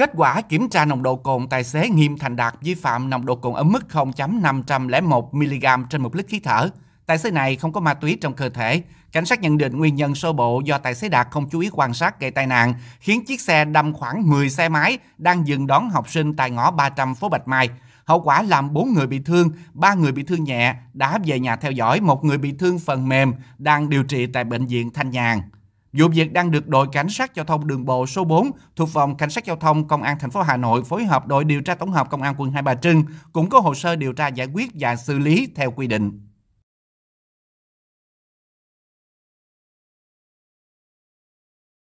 Kết quả kiểm tra nồng độ cồn tài xế Nghiêm Thành Đạt vi phạm nồng độ cồn ở mức 0.501mg trên một lít khí thở. Tài xế này không có ma túy trong cơ thể. Cảnh sát nhận định nguyên nhân sơ bộ do tài xế Đạt không chú ý quan sát gây tai nạn, khiến chiếc xe đâm khoảng 10 xe máy đang dừng đón học sinh tại ngõ 300 phố Bạch Mai. Hậu quả làm 4 người bị thương, 3 người bị thương nhẹ, đã về nhà theo dõi, một người bị thương phần mềm, đang điều trị tại bệnh viện Thanh Nhàn. Vụ việc đang được đội cảnh sát giao thông đường bộ số 4 thuộc phòng cảnh sát giao thông công an thành phố Hà Nội phối hợp đội điều tra tổng hợp công an quận Hai Bà Trưng cũng có hồ sơ điều tra giải quyết và xử lý theo quy định.